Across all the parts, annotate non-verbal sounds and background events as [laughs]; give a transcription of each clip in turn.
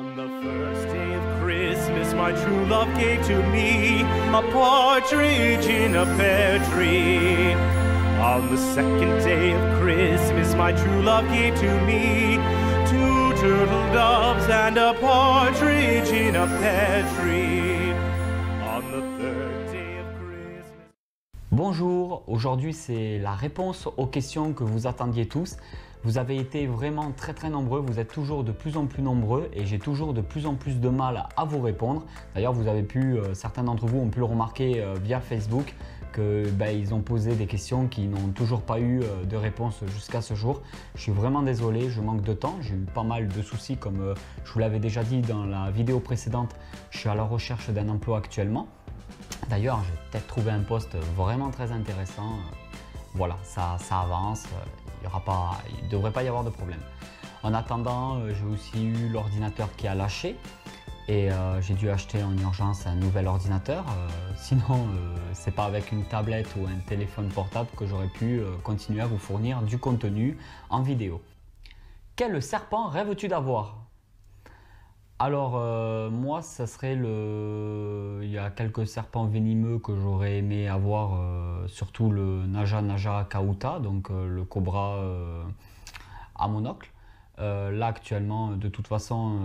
On the first day of Christmas, my true love gave to me a partridge in a pear tree. On the second day of Christmas, my true love gave to me two turtle doves and a partridge in a pear tree. On the third Bonjour, aujourd'hui c'est la réponse aux questions que vous attendiez tous. Vous avez été vraiment très très nombreux, vous êtes toujours de plus en plus nombreux et j'ai toujours de plus en plus de mal à vous répondre. D'ailleurs, vous avez pu, euh, certains d'entre vous ont pu le remarquer euh, via Facebook que ben, ils ont posé des questions qui n'ont toujours pas eu euh, de réponse jusqu'à ce jour. Je suis vraiment désolé, je manque de temps, j'ai eu pas mal de soucis comme je vous l'avais déjà dit dans la vidéo précédente, je suis à la recherche d'un emploi actuellement. D'ailleurs, j'ai peut-être trouvé un poste vraiment très intéressant. Voilà, ça, ça avance, il ne devrait pas y avoir de problème. En attendant, euh, j'ai aussi eu l'ordinateur qui a lâché et euh, j'ai dû acheter en urgence un nouvel ordinateur. Euh, [laughs] sinon, ce c'est pas avec une tablette ou un téléphone portable que j'aurais pu continuer à vous fournir du contenu en vidéo. Quel serpent rêves-tu d'avoir alors, euh, moi, ça serait le. Il y a quelques serpents venimeux que j'aurais aimé avoir, euh, surtout le Naja Naja Kauta, donc euh, le cobra à monocle. là, actuellement, de toute façon,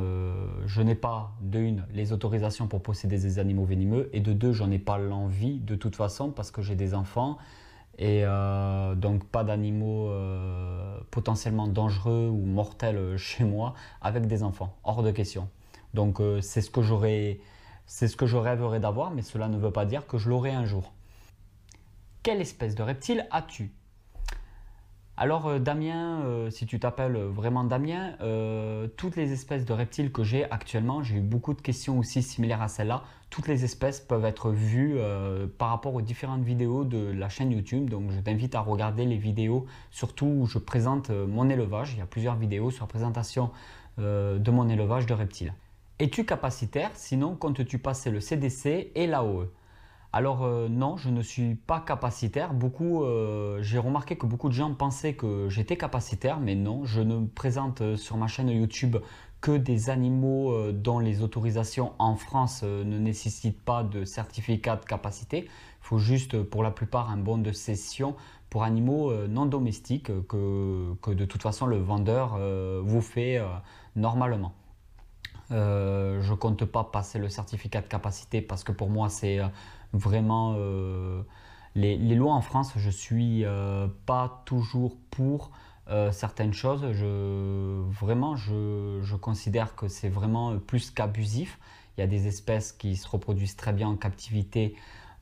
je n'ai pas, de une, les autorisations pour posséder des animaux venimeux, et de deux, j'en ai pas l'envie, de toute façon, parce que j'ai des enfants, et donc pas d'animaux potentiellement dangereux ou mortels [laughs] chez moi avec des enfants, hors de question. Donc euh, c'est ce que j'aurais, ce que je rêverais d'avoir, mais cela ne veut pas dire que je l'aurai un jour. Quelle espèce de reptile as-tu alors euh, Damien, euh, si tu t'appelles vraiment Damien, toutes les espèces de reptiles que j'ai actuellement, j'ai eu beaucoup de questions aussi similaires à celle-là, toutes les espèces peuvent être vues par rapport aux différentes vidéos de la chaîne YouTube. Donc je t'invite à regarder les vidéos, surtout où je présente mon élevage. Il y a plusieurs vidéos sur la présentation de mon élevage de reptiles. Es-tu capacitaire Sinon, comptes-tu passer le CDC et l'AOE Alors euh, non, je ne suis pas capacitaire. Beaucoup, euh, j'ai remarqué que beaucoup de gens pensaient que j'étais capacitaire, mais non, je ne présente euh, sur ma chaîne YouTube que des animaux dont les autorisations en France ne nécessitent pas de certificat de capacité. Il faut juste pour la plupart un bon de cession pour animaux non domestiques que de toute façon le vendeur vous fait normalement. Euh, je compte pas passer le certificat de capacité parce que pour moi c'est euh, vraiment euh, les, lois en France. Je suis euh, pas toujours pour certaines choses. Je vraiment je, je considère que c'est vraiment plus qu'abusif. Il y a des espèces qui se reproduisent très bien en captivité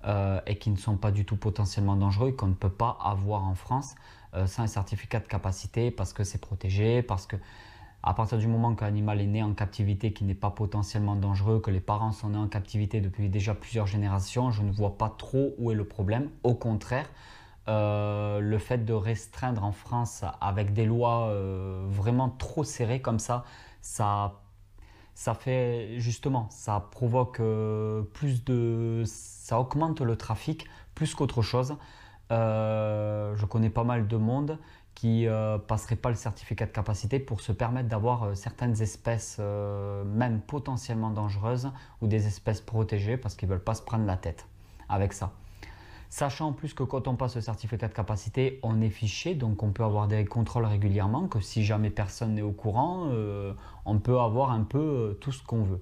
et qui ne sont pas du tout potentiellement dangereux et qu'on ne peut pas avoir en France sans un certificat de capacité parce que c'est protégé, parce que à partir du moment qu'un animal est né en captivité, qui n'est pas potentiellement dangereux, que les parents sont nés en captivité depuis déjà plusieurs générations, je ne vois pas trop où est le problème. Au contraire, euh, le fait de restreindre en France avec des lois euh, vraiment trop serrées comme ça, ça, fait justement, ça provoque euh, plus de, ça augmente le trafic plus qu'autre chose. je connais pas mal de monde qui euh, passerait pas le certificat de capacité pour se permettre d'avoir euh, certaines espèces euh, même potentiellement dangereuses ou des espèces protégées parce qu'ils veulent pas se prendre la tête avec ça. Sachant en plus que quand on passe le certificat de capacité, on est fiché, donc on peut avoir des contrôles régulièrement, que si jamais personne n'est au courant, on peut avoir un peu tout ce qu'on veut.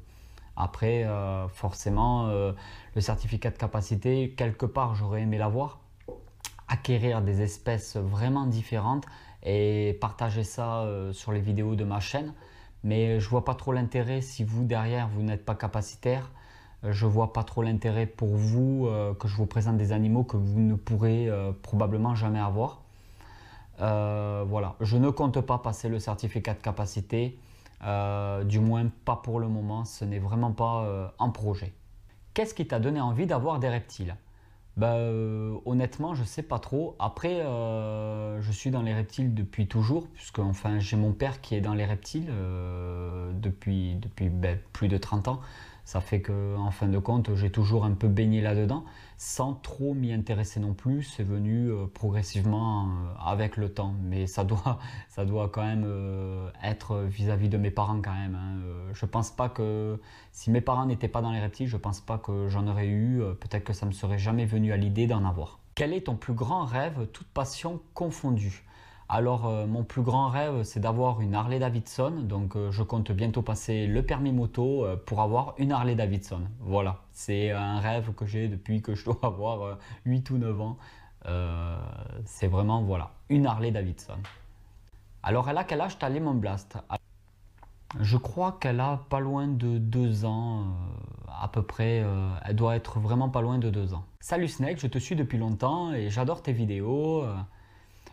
Après, forcément, le certificat de capacité, quelque part, j'aurais aimé l'avoir, acquérir des espèces vraiment différentes et partager ça euh, sur les vidéos de ma chaîne. Mais je vois pas trop l'intérêt si vous derrière vous n'êtes pas capacitaire. Euh, je vois pas trop l'intérêt pour vous euh, que je vous présente des animaux que vous ne pourrez probablement jamais avoir. voilà, je ne compte pas passer le certificat de capacité, du moins pas pour le moment, ce n'est vraiment pas en un projet. Qu'est-ce qui t'a donné envie d'avoir des reptiles bah, euh, honnêtement, je sais pas trop. Après, euh, je suis dans les reptiles depuis toujours, puisque enfin, j'ai mon père qui est dans les reptiles euh, depuis, ben, plus de 30 ans. Ça fait que, en fin de compte, j'ai toujours un peu baigné là-dedans, sans trop m'y intéresser non plus. C'est venu euh, progressivement euh, avec le temps, mais ça doit, [laughs] ça doit quand même euh, être vis-à-vis de mes parents quand même. Hein. Je pense pas que si mes parents n'étaient pas dans les reptiles, je pense pas que j'en aurais eu. Peut-être que ça ne me serait jamais venu à l'idée d'en avoir. Quel est ton plus grand rêve, toute passion confondue alors euh, mon plus grand rêve c'est d'avoir une Harley Davidson, donc euh, je compte bientôt passer le permis moto euh, pour avoir une Harley Davidson. Voilà, c'est un rêve que j'ai depuis que je dois avoir 8 ou 9 ans. c'est vraiment voilà, une Harley Davidson. Alors elle a quel âge ta Lemon blast ah, Je crois qu'elle a pas loin de 2 ans à peu près, elle doit être vraiment pas loin de 2 ans. Salut Snake, je te suis depuis longtemps et j'adore tes vidéos.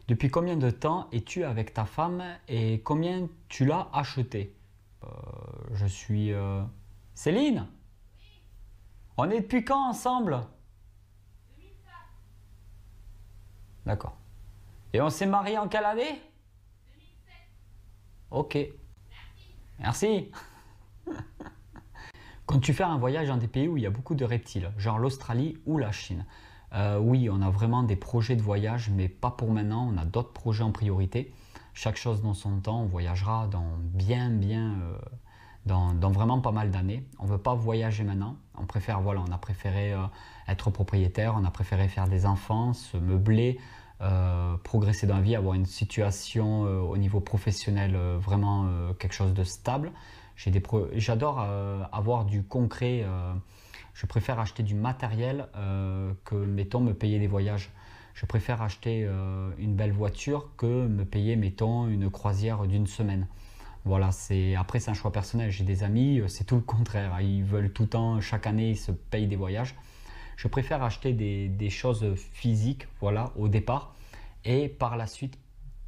Depuis combien de temps es-tu avec ta femme et combien tu l'as acheté euh, Je suis... Euh, Céline On est depuis quand ensemble D'accord. Et on s'est marié en quelle année 2007. Ok. Merci. Merci. [laughs] Quand tu fais un voyage dans des pays où il y a beaucoup de reptiles, genre l'Australie ou la Chine, euh, oui, on a vraiment des projets de voyage, mais pas pour maintenant. On a d'autres projets en priorité. Chaque chose dans son temps. On voyagera dans bien, bien, euh, dans, vraiment pas mal d'années. On ne veut pas voyager maintenant. On préfère, voilà, on a préféré euh, être propriétaire, on a préféré faire des enfants, se meubler, progresser dans la vie, avoir une situation au niveau professionnel vraiment quelque chose de stable. J'adore avoir du concret je préfère acheter du matériel euh, que, mettons, me payer des voyages. Je préfère acheter euh, une belle voiture que me payer, mettons, une croisière d'une semaine. Voilà, c'est après c'est un choix personnel. J'ai des amis, euh, c'est tout le contraire. Hein. Ils veulent tout le temps, chaque année, ils se payent des voyages. Je préfère acheter des, choses physiques, voilà, au départ, et par la suite,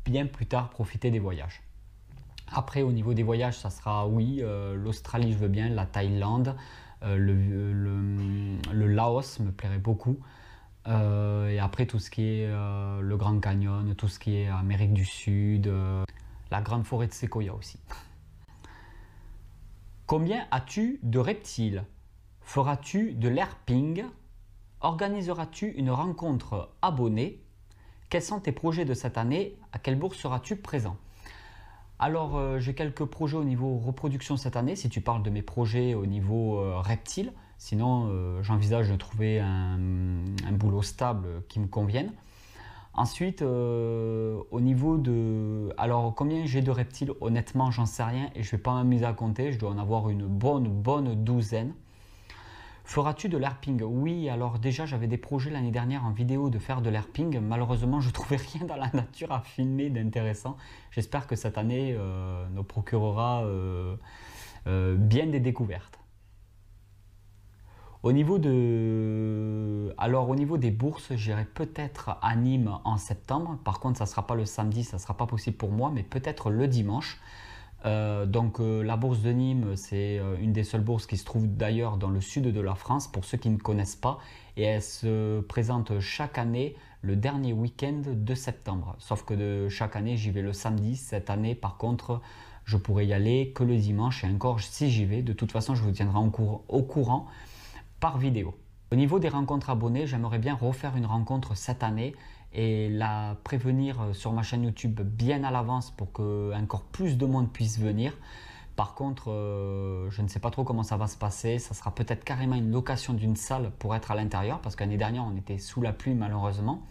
bien plus tard, profiter des voyages. Après, au niveau des voyages, ça sera oui, l'Australie, je veux bien, la Thaïlande, euh, le, Laos me plairait beaucoup. Euh, et après tout ce qui est euh, le Grand Canyon, tout ce qui est Amérique du Sud, la grande forêt de Sequoia aussi. Combien as-tu de reptiles Feras-tu de l'herping Organiseras-tu une rencontre abonnée Quels sont tes projets de cette année À quelle bourse seras-tu présent alors, euh, j'ai quelques projets au niveau reproduction cette année, si tu parles de mes projets au niveau euh, reptile. Sinon, euh, j'envisage de trouver un, boulot stable qui me convienne. Ensuite, au niveau de... Alors, combien j'ai de reptiles Honnêtement, j'en sais rien et je ne vais pas m'amuser à compter. Je dois en avoir une bonne, bonne douzaine. Feras-tu de l'airping Oui, alors déjà j'avais des projets l'année dernière en vidéo de faire de l'airping. Malheureusement, je ne trouvais rien dans la nature à filmer d'intéressant. J'espère que cette année euh, nous procurera euh, euh, bien des découvertes. Au niveau Alors au niveau des bourses, j'irai peut-être à Nîmes en septembre. Par contre, ça ne sera pas le samedi, ça ne sera pas possible pour moi, mais peut-être le dimanche. Euh, donc euh, la bourse de Nîmes, c'est euh, une des seules bourses qui se trouve d'ailleurs dans le sud de la France pour ceux qui ne connaissent pas et elle se présente chaque année le dernier week-end de septembre. Sauf que de chaque année j'y vais le samedi, cette année par contre je pourrais y aller que le dimanche et encore si j'y vais, de toute façon je vous tiendrai en au courant par vidéo. Au niveau des rencontres abonnées, j'aimerais bien refaire une rencontre cette année et la prévenir euh, sur ma chaîne YouTube bien à l'avance pour que encore plus de monde puisse venir. Par contre, euh, je ne sais pas trop comment ça va se passer. Ça sera peut-être carrément une location d'une salle pour être à l'intérieur parce qu'année dernière on était sous la pluie malheureusement.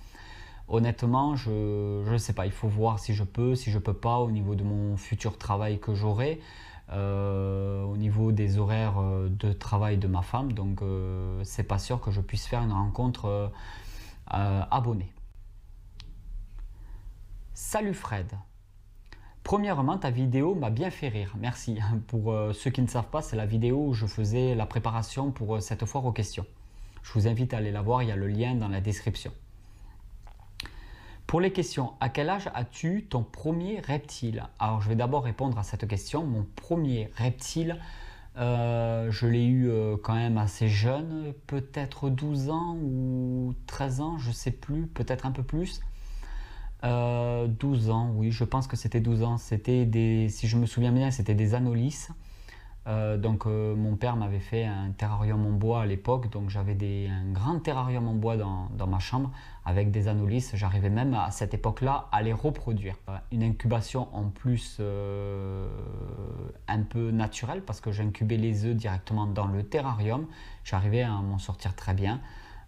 Honnêtement, je ne sais pas. Il faut voir si je peux, si je peux pas au niveau de mon futur travail que j'aurai. Euh, au niveau des horaires de travail de ma femme. Donc, c'est pas sûr que je puisse faire une rencontre abonnée. Salut Fred. Premièrement, ta vidéo m'a bien fait rire. Merci. [laughs] Pour euh, ceux qui ne savent pas, c'est la vidéo où je faisais la préparation pour euh, cette foire aux questions. Je vous invite à aller la voir, il y a le lien dans la description. Pour les questions, à quel âge as-tu ton premier reptile Alors, je vais d'abord répondre à cette question. Mon premier reptile, euh, je l'ai eu quand même assez jeune, peut-être 12 ans ou 13 ans, je ne sais plus, peut-être un peu plus. 12 euh, ans, oui, je pense que c'était 12 ans. C'était des, si je me souviens bien, c'était des anolis. Euh, donc euh, mon père m'avait fait un terrarium en bois à l'époque, donc j'avais un grand terrarium en bois dans, ma chambre avec des anolis. J'arrivais même à cette époque-là à les reproduire. Une incubation en plus un peu naturelle parce que j'incubais les œufs directement dans le terrarium. J'arrivais à m'en sortir très bien.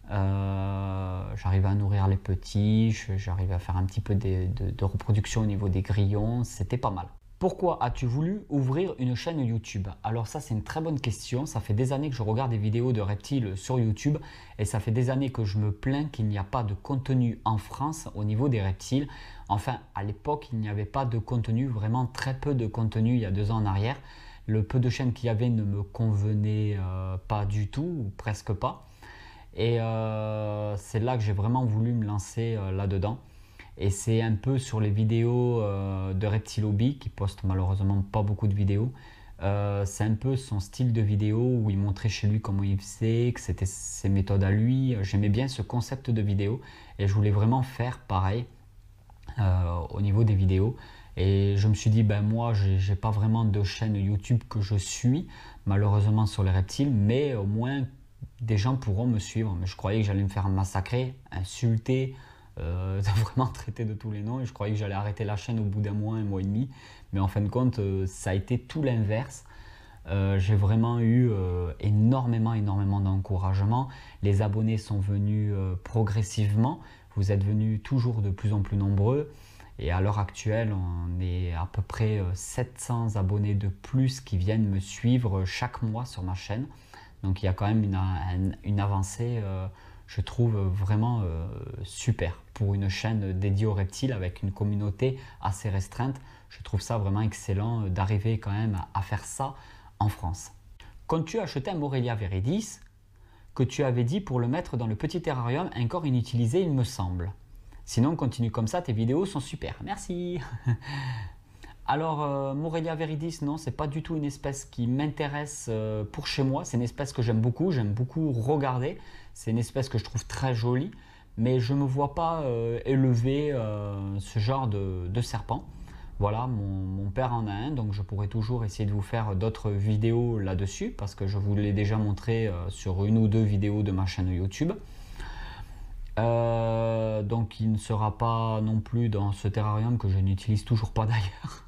J'arrivais euh, j'arrive à nourrir les petits, j'arrive à faire un petit peu de, reproduction au niveau des grillons, c'était pas mal. Pourquoi as-tu voulu ouvrir une chaîne YouTube Alors ça c'est une très bonne question, ça fait des années que je regarde des vidéos de reptiles sur YouTube et ça fait des années que je me plains qu'il n'y a pas de contenu en France au niveau des reptiles. Enfin à l'époque il n'y avait pas de contenu, vraiment très peu de contenu il y a deux ans en arrière. Le peu de chaînes qu'il y avait ne me convenait euh, pas du tout, presque pas. Et euh, c'est là que j'ai vraiment voulu me lancer euh, là-dedans. Et c'est un peu sur les vidéos euh, de Reptilobby, qui poste malheureusement pas beaucoup de vidéos. Euh, c'est un peu son style de vidéo où il montrait chez lui comment il faisait, que c'était ses méthodes à lui. J'aimais bien ce concept de vidéo et je voulais vraiment faire pareil au niveau des vidéos. Et je me suis dit, ben moi, j'ai pas vraiment de chaîne YouTube que je suis, malheureusement sur les reptiles, mais au moins des gens pourront me suivre. Mais je croyais que j'allais me faire massacrer, insulter, euh, [laughs] vraiment traiter de tous les noms. Et je croyais que j'allais arrêter la chaîne au bout d'un mois, un mois et demi. Mais en fin de compte, euh, ça a été tout l'inverse. Euh, j'ai vraiment eu énormément, énormément d'encouragement. Les abonnés sont venus progressivement. Vous êtes venus toujours de plus en plus nombreux. Et à l'heure actuelle, on est à peu près 700 abonnés de plus qui viennent me suivre chaque mois sur ma chaîne. Donc il y a quand même une, avancée, euh, je trouve, vraiment euh, super pour une chaîne dédiée aux reptiles avec une communauté assez restreinte. Je trouve ça vraiment excellent euh, d'arriver quand même à, faire ça en France. Quand tu as un Morelia veridis, que tu avais dit pour le mettre dans le petit terrarium encore inutilisé, il me semble. Sinon, continue comme ça, tes vidéos sont super. Merci [laughs] Alors, euh, Morelia veridis, non, c'est pas du tout une espèce qui m'intéresse euh, pour chez moi. C'est une espèce que j'aime beaucoup, j'aime beaucoup regarder. C'est une espèce que je trouve très jolie, mais je ne me vois pas euh, élever ce genre de, serpent. Voilà, mon, mon, père en a un, donc je pourrais toujours essayer de vous faire d'autres vidéos là-dessus, parce que je vous l'ai déjà montré sur une ou deux vidéos de ma chaîne YouTube. Euh, donc il ne sera pas non plus dans ce terrarium que je n'utilise toujours pas [laughs] d'ailleurs.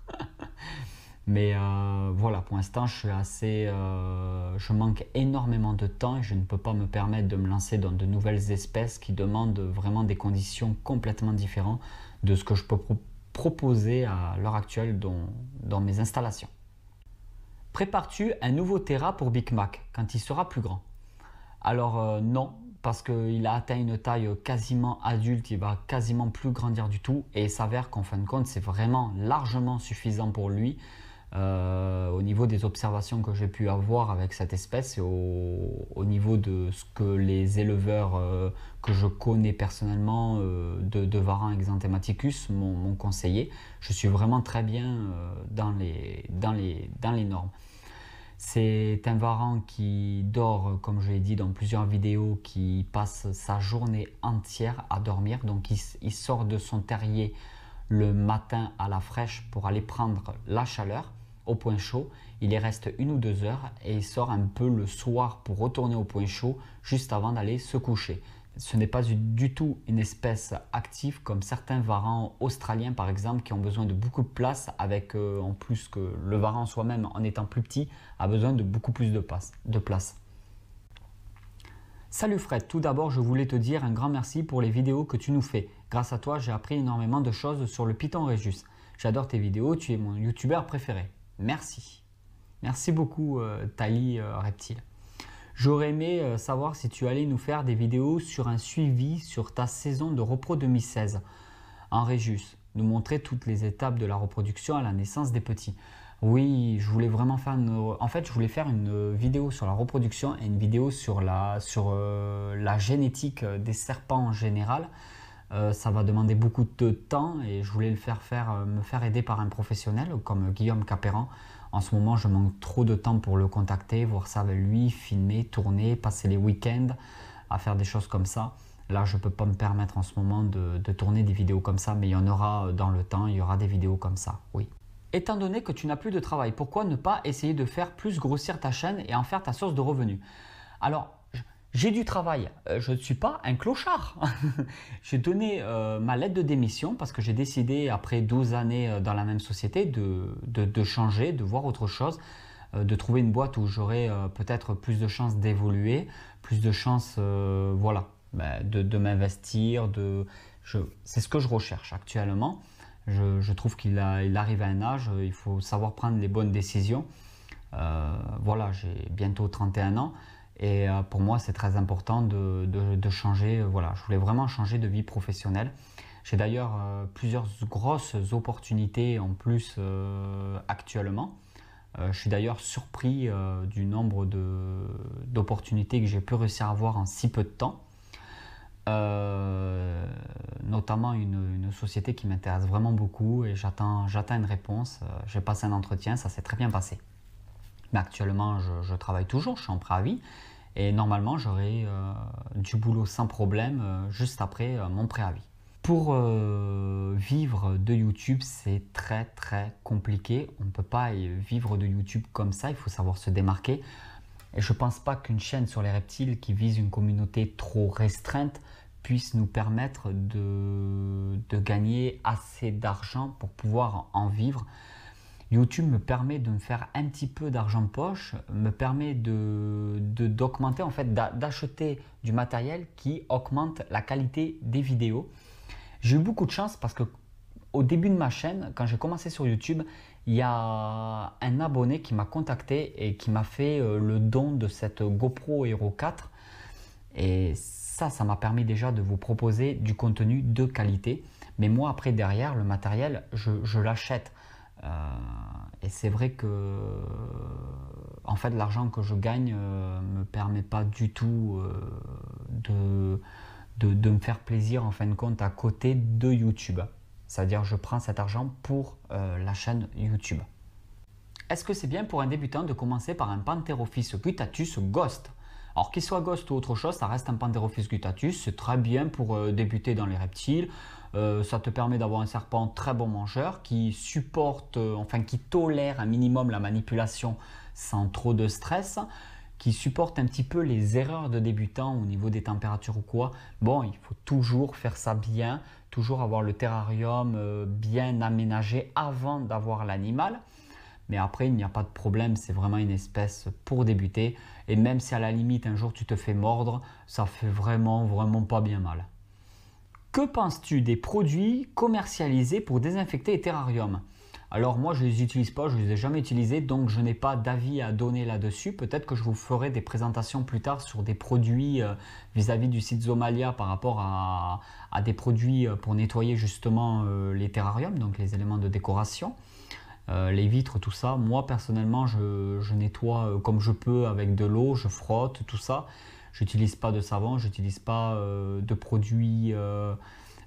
Mais euh, voilà, pour l'instant, je suis assez, euh, je manque énormément de temps et je ne peux pas me permettre de me lancer dans de nouvelles espèces qui demandent vraiment des conditions complètement différentes de ce que je peux proposer à l'heure actuelle dans, dans mes installations. Prépares-tu un nouveau terra pour Big Mac quand il sera plus grand Alors non, parce qu'il a atteint une taille quasiment adulte, il va quasiment plus grandir du tout et il s'avère qu'en fin de compte c'est vraiment largement suffisant pour lui euh, au niveau des observations que j'ai pu avoir avec cette espèce et au, niveau de ce que les éleveurs euh, que je connais personnellement euh, de, de Varan exanthematicus m'ont conseillé, je suis vraiment très bien dans les normes. C'est un varan qui dort, comme je l'ai dit dans plusieurs vidéos, qui passe sa journée entière à dormir. Donc il, sort de son terrier le matin à la fraîche pour aller prendre la chaleur au point chaud. Il y reste une ou deux heures et il sort un peu le soir pour retourner au point chaud juste avant d'aller se coucher ce n'est pas du tout une espèce active comme certains varans australiens par exemple qui ont besoin de beaucoup de place avec euh, en plus que le varan soi-même en étant plus petit a besoin de beaucoup plus de, place. Salut Fred, tout d'abord je voulais te dire un grand merci pour les vidéos que tu nous fais. Grâce à toi j'ai appris énormément de choses sur le Python Regius. J'adore tes vidéos, tu es mon youtubeur préféré. Merci. Merci beaucoup euh, euh Reptile. J'aurais aimé euh, savoir si tu allais nous faire des vidéos sur un suivi sur ta saison de repro 2016 en Réjus, nous montrer toutes les étapes de la reproduction à la naissance des petits. Oui, je voulais vraiment faire une... En fait, je voulais faire une vidéo sur la reproduction et une vidéo sur la, euh, génétique des serpents en général. Euh, ça va demander beaucoup de temps et je voulais le faire, me faire aider par un professionnel comme Guillaume Capéran en ce moment, je manque trop de temps pour le contacter, voir ça avec lui, filmer, tourner, passer les week-ends à faire des choses comme ça. Là, je ne peux pas me permettre en ce moment de, tourner des vidéos comme ça, mais il y en aura euh, dans le temps, il y aura des vidéos comme ça, oui. Étant donné que tu n'as plus de travail, pourquoi ne pas essayer de faire plus grossir ta chaîne et en faire ta source de revenus Alors, j'ai du travail, euh, je ne suis pas un clochard. [laughs] j'ai donné euh, ma lettre de démission parce que j'ai décidé, après 12 années euh, dans la même société, de, de, changer, de voir autre chose, de trouver une boîte où j'aurais peut-être plus de chances d'évoluer, plus de chances voilà, bah, de, de m'investir. De, c'est ce que je recherche actuellement. Je, trouve qu'il arrive à un âge, il faut savoir prendre les bonnes décisions. voilà, j'ai bientôt 31 ans. Et euh, pour moi, c'est très important de, changer. Euh, voilà, je voulais vraiment changer de vie professionnelle. J'ai d'ailleurs euh, plusieurs grosses opportunités en plus actuellement. je suis d'ailleurs surpris du nombre d'opportunités que j'ai pu réussir à avoir en si peu de temps. notamment une, société qui m'intéresse vraiment beaucoup et j'attends une réponse. j'ai passé un entretien, ça s'est très bien passé. Mais actuellement, je, je travaille toujours, je suis en préavis et normalement, j'aurai euh, du boulot sans problème euh, juste après euh, mon préavis. Pour vivre de YouTube, c'est très très compliqué. On ne peut pas vivre de YouTube comme ça, il faut savoir se démarquer. Et je ne pense pas qu'une chaîne sur les reptiles qui vise une communauté trop restreinte puisse nous permettre de, de gagner assez d'argent pour pouvoir en vivre. YouTube me permet de me faire un petit peu d'argent de poche, me permet de d'augmenter en fait d'acheter du matériel qui augmente la qualité des vidéos. J'ai eu beaucoup de chance parce que au début de ma chaîne, quand j'ai commencé sur YouTube, il y a un abonné qui m'a contacté et qui m'a fait euh, le don de cette GoPro Hero 4 et ça ça m'a permis déjà de vous proposer du contenu de qualité. Mais moi après derrière le matériel, je l'achète. Euh, et c'est vrai que en fait l'argent que je gagne ne euh, me permet pas du tout euh, de, me faire plaisir en fin de compte à côté de YouTube. C'est-à-dire je prends cet argent pour la chaîne YouTube. Est-ce que c'est bien pour un débutant de commencer par un Pantherophis gutatus ghost alors qu'il soit ghost ou autre chose, ça reste un Pantherophis gutatus, c'est très bien pour débuter dans les reptiles, euh, ça te permet d'avoir un serpent très bon mangeur qui supporte, euh, enfin qui tolère un minimum la manipulation sans trop de stress, qui supporte un petit peu les erreurs de débutant au niveau des températures ou quoi. Bon, il faut toujours faire ça bien, toujours avoir le terrarium euh, bien aménagé avant d'avoir l'animal. Mais après, il n'y a pas de problème, c'est vraiment une espèce pour débuter. Et même si à la limite, un jour, tu te fais mordre, ça fait vraiment, vraiment pas bien mal. Que penses-tu des produits commercialisés pour désinfecter les terrariums alors moi je ne les utilise pas, je ne les ai jamais utilisés, donc je n'ai pas d'avis à donner là-dessus. Peut-être que je vous ferai des présentations plus tard sur des produits euh, vis-à-vis du site Zomalia par rapport à, des produits euh, pour nettoyer justement euh, les terrariums, donc les éléments de décoration. les vitres, tout ça. Moi personnellement, je nettoie comme je peux avec de l'eau, je frotte, tout ça. J'utilise pas de savon, j'utilise pas euh, de produits euh,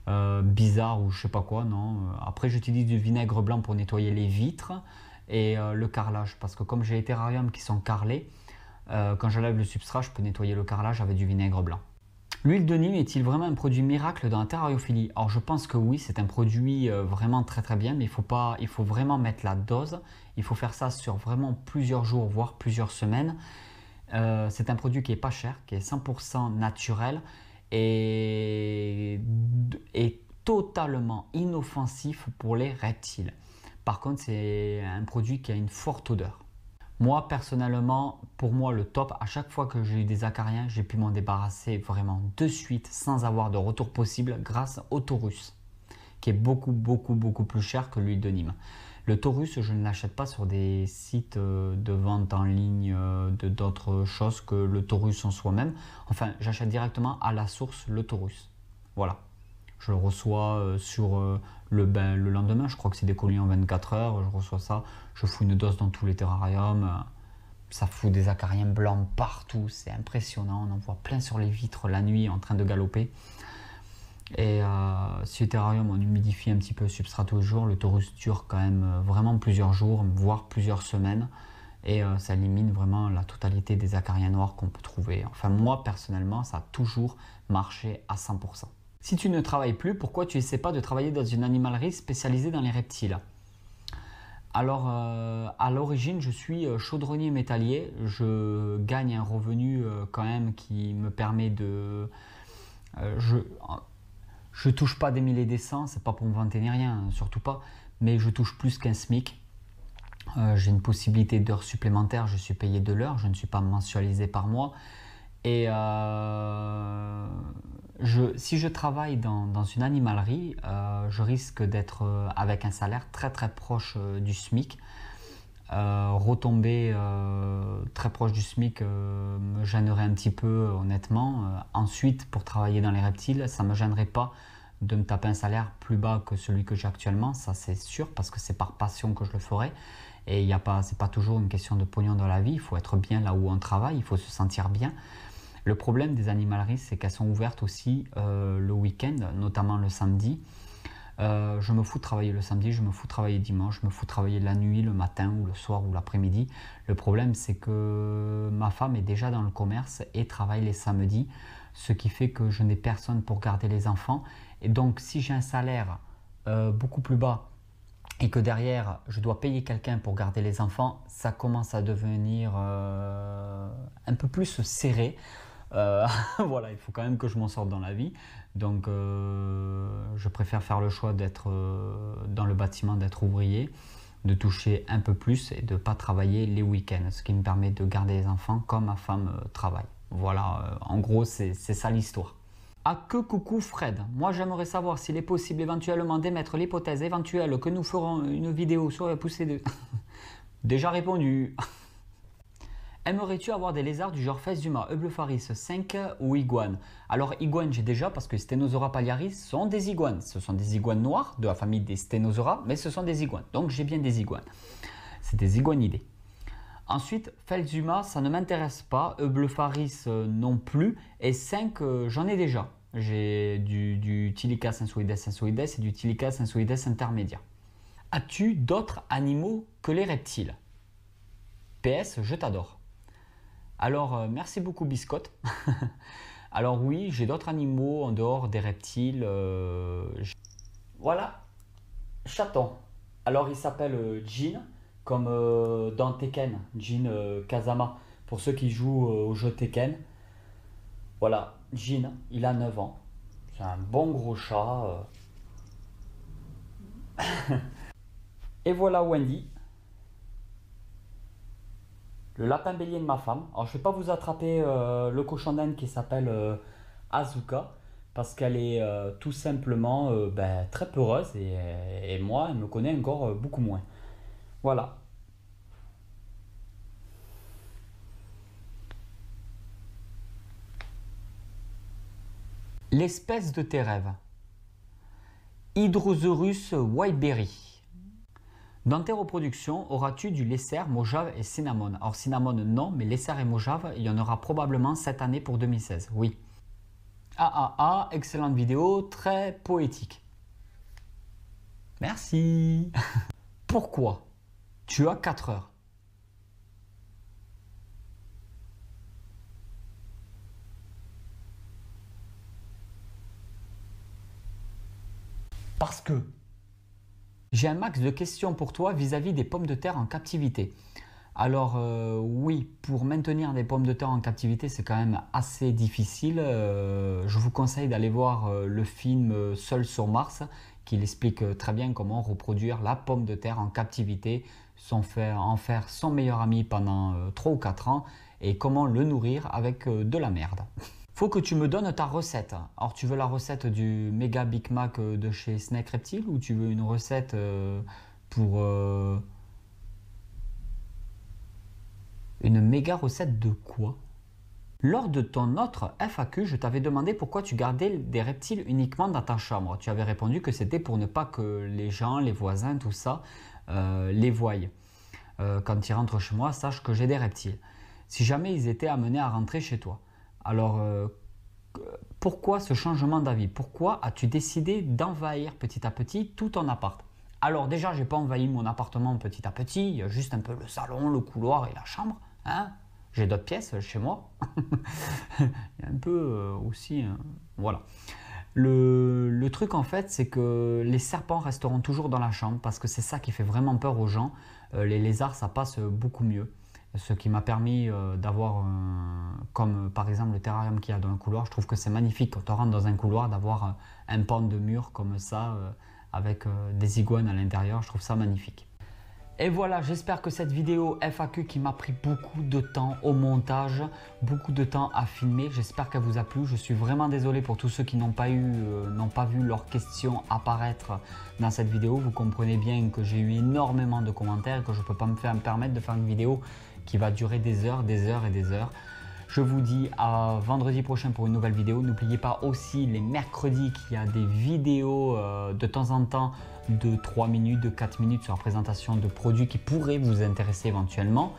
euh, bizarres ou je sais pas quoi, non. Après, j'utilise du vinaigre blanc pour nettoyer les vitres et le carrelage parce que comme j'ai les terrariums qui sont carrelés, quand je lève le substrat, je peux nettoyer le carrelage avec du vinaigre blanc. L'huile de Nîmes est-il vraiment un produit miracle dans la terrariophilie Alors je pense que oui, c'est un produit vraiment très très bien, mais il faut, pas, il faut vraiment mettre la dose. Il faut faire ça sur vraiment plusieurs jours, voire plusieurs semaines. Euh, c'est un produit qui est pas cher, qui est 100% naturel et, et totalement inoffensif pour les reptiles. Par contre, c'est un produit qui a une forte odeur. Moi, personnellement, pour moi, le top, à chaque fois que j'ai eu des acariens, j'ai pu m'en débarrasser vraiment de suite sans avoir de retour possible grâce au Taurus, qui est beaucoup, beaucoup, beaucoup plus cher que l'huile de Nîmes. Le Taurus, je ne l'achète pas sur des sites euh, de vente en ligne euh, de d'autres choses que le Taurus en soi-même. Enfin, j'achète directement à la source le Taurus. Voilà. Je le reçois euh, sur le, bain le lendemain, je crois que c'est des en 24 heures, je reçois ça, je fous une dose dans tous les terrariums, ça fout des acariens blancs partout, c'est impressionnant, on en voit plein sur les vitres la nuit en train de galoper. Et euh, si si terrarium, on humidifie un petit peu le substrat toujours, le taurus dure quand même euh, vraiment plusieurs jours, voire plusieurs semaines. Et euh, ça élimine vraiment la totalité des acariens noirs qu'on peut trouver. Enfin, moi, personnellement, ça a toujours marché à 100%. Si tu ne travailles plus, pourquoi tu n'essaies pas de travailler dans une animalerie spécialisée dans les reptiles alors, à l'origine, je suis chaudronnier métallier. Je gagne un revenu quand même qui me permet de. je, je touche pas des milliers des cents, c'est pas pour me vanter ni rien, surtout pas, mais je touche plus qu'un SMIC. Euh, j'ai une possibilité d'heures supplémentaires, je suis payé de l'heure, je ne suis pas mensualisé par mois. Et euh, si je travaille dans, une animalerie, euh, je risque d'être avec un salaire très très proche du SMIC. Euh, retomber euh, très proche du SMIC euh, me gênerait un petit peu, honnêtement. ensuite, pour travailler dans les reptiles, ça ne me gênerait pas de me taper un salaire plus bas que celui que j'ai actuellement, ça c'est sûr, parce que c'est par passion que je le ferai. Et il n'est pas, c'est pas toujours une question de pognon dans la vie, il faut être bien là où on travaille, il faut se sentir bien. Le problème des animaleries, c'est qu'elles sont ouvertes aussi le week-end, notamment le samedi. Euh, je me fous de travailler le samedi, je me fous de travailler dimanche, je me fous de travailler la nuit, le matin ou le soir ou l'après-midi. Le problème, c'est que ma femme est déjà dans le commerce et travaille les samedis, ce qui fait que je n'ai personne pour garder les enfants. Et donc, si j'ai un salaire euh, beaucoup plus bas et que derrière, je dois payer quelqu'un pour garder les enfants, ça commence à devenir euh, un peu plus serré. [laughs] voilà, il faut quand même que je m'en sorte dans la vie. Donc euh, je préfère faire le choix d'être euh, dans le bâtiment, d'être ouvrier, de toucher un peu plus et de ne pas travailler les week-ends, ce qui me permet de garder les enfants comme ma femme euh, travaille. Voilà, en gros c'est ça l'histoire. À que coucou Fred Moi j'aimerais savoir s'il est possible éventuellement d'émettre l'hypothèse éventuelle que nous ferons une vidéo sur la poussée de... [laughs] Déjà répondu [laughs] Aimerais-tu avoir des lézards du genre Felzuma, Eublepharis 5 ou iguane Alors iguane j'ai déjà parce que Stenosaura paliaris sont des iguanes. Ce sont des iguanes noirs de la famille des Stenosaura, mais ce sont des iguanes. Donc j'ai bien des iguanes. C'est des iguanidés. Ensuite, Felzuma, ça ne m'intéresse pas. Eublepharis euh, non plus. Et 5, euh, j'en ai déjà. J'ai du, Tilica sensoides et du Tilica sensoides intermédia. As-tu d'autres animaux que les reptiles PS, je t'adore. Alors, euh, merci beaucoup Biscotte. [laughs] Alors oui, j'ai d'autres animaux en dehors des reptiles. Euh, voilà, chaton. Alors il s'appelle euh, jean comme dans Tekken, jean Kazama, pour ceux qui jouent au jeu Tekken. Voilà, jean il a 9 ans. C'est un bon gros chat. [laughs] Et voilà Wendy, le lapin bélier de ma femme. Alors je ne vais pas vous attraper euh, le cochon d'Inde qui s'appelle euh, Azuka parce qu'elle est euh, tout simplement ben, très peureuse et, et, moi elle me connaît encore beaucoup moins. Voilà. L'espèce de tes rêves. Hydrosaurus whiteberry. Dans tes reproductions, auras-tu du laisser, mojave et cinnamon Alors cinnamon non, mais laisser et mojave, il y en aura probablement cette année pour 2016, oui. Ah ah ah, excellente vidéo, très poétique. Merci. [laughs] Pourquoi tu as 4 heures Parce que j'ai un max de questions pour toi vis-à-vis des pommes de terre en captivité. Alors euh, oui, pour maintenir des pommes de terre en captivité, c'est quand même assez difficile. Euh, je vous conseille d'aller voir euh, le film Seul sur Mars, qui explique très bien comment reproduire la pomme de terre en captivité, sans faire, en faire son meilleur ami pendant 3 ou 4 ans, et comment le nourrir avec de la merde. [laughs] faut que tu me donnes ta recette. Alors, tu veux la recette du méga Big Mac euh, de chez Snake Reptile ou tu veux une recette euh, pour. Euh, une méga recette de quoi Lors de ton autre FAQ, je t'avais demandé pourquoi tu gardais des reptiles uniquement dans ta chambre. Tu avais répondu que c'était pour ne pas que les gens, les voisins, tout ça, les voient. quand ils rentrent chez moi, sache que j'ai des reptiles. Si jamais ils étaient amenés à rentrer chez toi. Alors, euh, pourquoi ce changement d'avis Pourquoi as-tu décidé d'envahir petit à petit tout ton appart Alors déjà, j'ai pas envahi mon appartement petit à petit, il y a juste un peu le salon, le couloir et la chambre. Hein j'ai d'autres pièces chez moi. [laughs] il y a un peu euh, aussi... Hein, voilà. Le, truc en fait, c'est que les serpents resteront toujours dans la chambre parce que c'est ça qui fait vraiment peur aux gens. Euh, les lézards, ça passe beaucoup mieux ce qui m'a permis euh, d'avoir, comme par exemple le terrarium qu'il y a dans le couloir, je trouve que c'est magnifique quand on rentre dans un couloir d'avoir euh, un pan de mur comme ça, euh, avec des iguanes à l'intérieur, je trouve ça magnifique. Et voilà, j'espère que cette vidéo FAQ qui m'a pris beaucoup de temps au montage, beaucoup de temps à filmer, j'espère qu'elle vous a plu. Je suis vraiment désolé pour tous ceux qui n'ont pas, eu, n'ont pas vu leurs questions apparaître dans cette vidéo. Vous comprenez bien que j'ai eu énormément de commentaires et que je ne peux pas me, faire, me permettre de faire une vidéo qui va durer des heures, des heures et des heures. Je vous dis à vendredi prochain pour une nouvelle vidéo. N'oubliez pas aussi les mercredis qu'il y a des vidéos euh, de temps en temps de 3 minutes, de 4 minutes sur la présentation de produits qui pourraient vous intéresser éventuellement.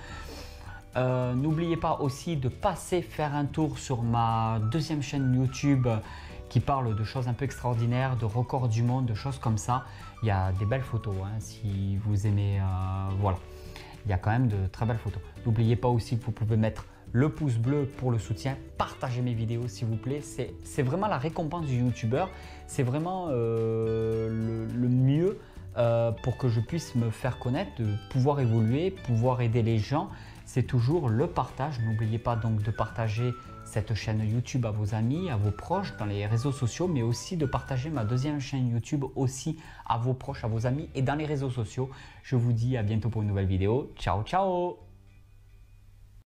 Euh, n'oubliez pas aussi de passer faire un tour sur ma deuxième chaîne YouTube euh, qui parle de choses un peu extraordinaires, de records du monde, de choses comme ça. Il y a des belles photos hein, si vous aimez. voilà il y a quand même de très belles photos. N'oubliez pas aussi que vous pouvez mettre le pouce bleu pour le soutien, partagez mes vidéos s'il vous plaît, c'est vraiment la récompense du youtubeur, c'est vraiment euh, le, mieux euh, pour que je puisse me faire connaître, de pouvoir évoluer, pouvoir aider les gens, c'est toujours le partage, n'oubliez pas donc de partager cette chaîne YouTube à vos amis, à vos proches, dans les réseaux sociaux, mais aussi de partager ma deuxième chaîne YouTube aussi à vos proches, à vos amis et dans les réseaux sociaux. Je vous dis à bientôt pour une nouvelle vidéo. Ciao, ciao